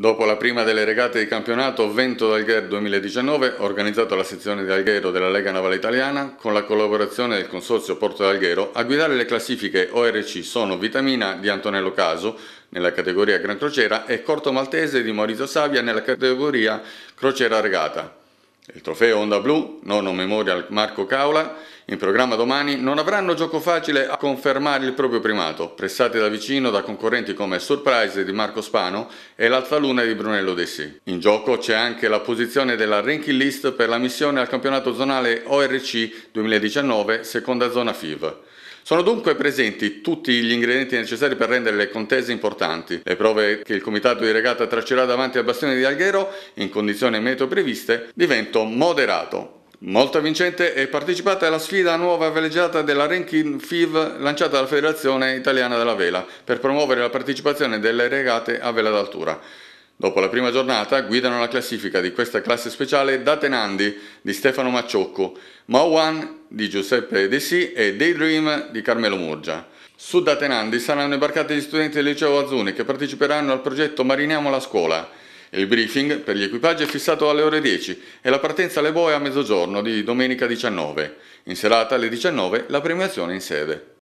Dopo la prima delle regate di campionato Vento d'Alghero 2019, organizzato alla sezione di Alghero della Lega Navale Italiana, con la collaborazione del Consorzio Porto d'Alghero, a guidare le classifiche ORC sono Vitamina di Antonello Caso, nella categoria Gran Crociera, e Corto Maltese di Maurizio Savia, nella categoria Crociera Regata. Il trofeo Onda Blu, nono Memorial Marco Caula, in programma domani, non avranno gioco facile a confermare il proprio primato, pressati da vicino da concorrenti come Surprise di Marco Spano e l'Altaluna di Brunello Dessì. In gioco c'è anche la posizione della ranking list per la missione al campionato zonale ORC 2019, seconda zona FIV. Sono dunque presenti tutti gli ingredienti necessari per rendere le contese importanti. Le prove che il comitato di regata traccerà davanti al bastione di Alghero, in condizioni e meteo previste, divento moderato. Molto vincente è partecipata alla sfida nuova veleggiata della Ranking FIV lanciata dalla Federazione Italiana della Vela per promuovere la partecipazione delle regate a vela d'altura. Dopo la prima giornata guidano la classifica di questa classe speciale Date Nandi di Stefano Macciocco, Mauan di Giuseppe De Si e Daydream di Carmelo Murgia. Su Date Nandi saranno imbarcati gli studenti del liceo Azzuni che parteciperanno al progetto Mariniamo la scuola. Il briefing per gli equipaggi è fissato alle ore 10 e la partenza alle boe a mezzogiorno di domenica 19. In serata alle 19 la premiazione in sede.